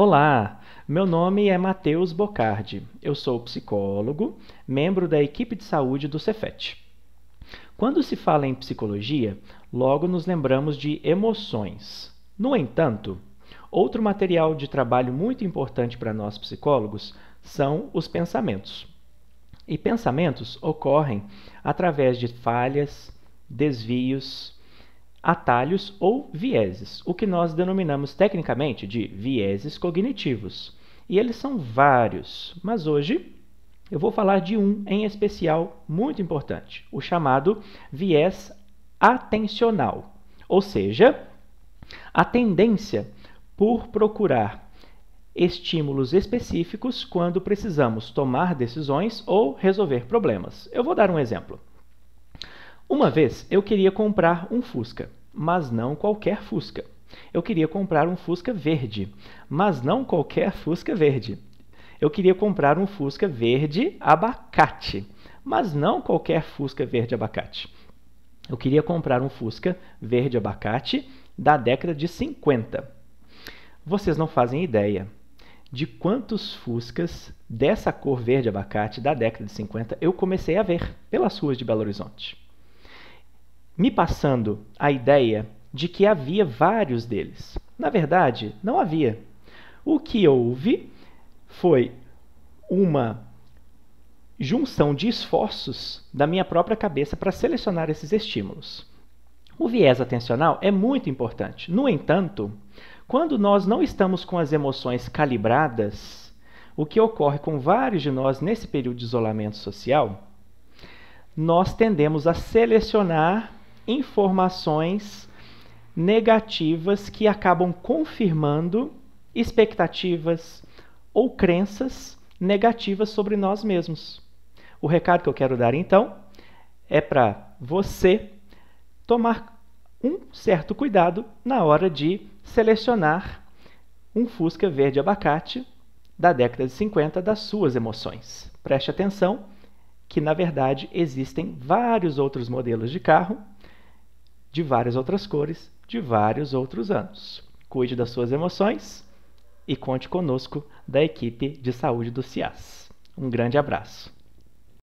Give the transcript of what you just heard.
Olá, meu nome é Matheus Bocardi. Eu sou psicólogo, membro da equipe de saúde do Cefet. Quando se fala em psicologia, logo nos lembramos de emoções. No entanto, outro material de trabalho muito importante para nós psicólogos são os pensamentos. E pensamentos ocorrem através de falhas, desvios, atalhos ou vieses, o que nós denominamos tecnicamente de vieses cognitivos. E eles são vários, mas hoje eu vou falar de um em especial muito importante, o chamado viés atencional, ou seja, a tendência por procurar estímulos específicos quando precisamos tomar decisões ou resolver problemas. Eu vou dar um exemplo. Uma vez eu queria comprar um Fusca, mas não qualquer Fusca. Eu queria comprar um Fusca verde, mas não qualquer Fusca verde. Eu queria comprar um Fusca verde abacate, mas não qualquer Fusca verde abacate. Eu queria comprar um Fusca verde abacate da década de 50. Vocês não fazem ideia de quantos Fuscas dessa cor verde abacate da década de 50 eu comecei a ver pelas ruas de Belo Horizonte me passando a ideia de que havia vários deles. Na verdade, não havia. O que houve foi uma junção de esforços da minha própria cabeça para selecionar esses estímulos. O viés atencional é muito importante. No entanto, quando nós não estamos com as emoções calibradas, o que ocorre com vários de nós nesse período de isolamento social, nós tendemos a selecionar informações negativas que acabam confirmando expectativas ou crenças negativas sobre nós mesmos. O recado que eu quero dar então é para você tomar um certo cuidado na hora de selecionar um Fusca verde abacate da década de 50 das suas emoções. Preste atenção que, na verdade, existem vários outros modelos de carro de várias outras cores, de vários outros anos. Cuide das suas emoções e conte conosco da equipe de saúde do CIAS. Um grande abraço.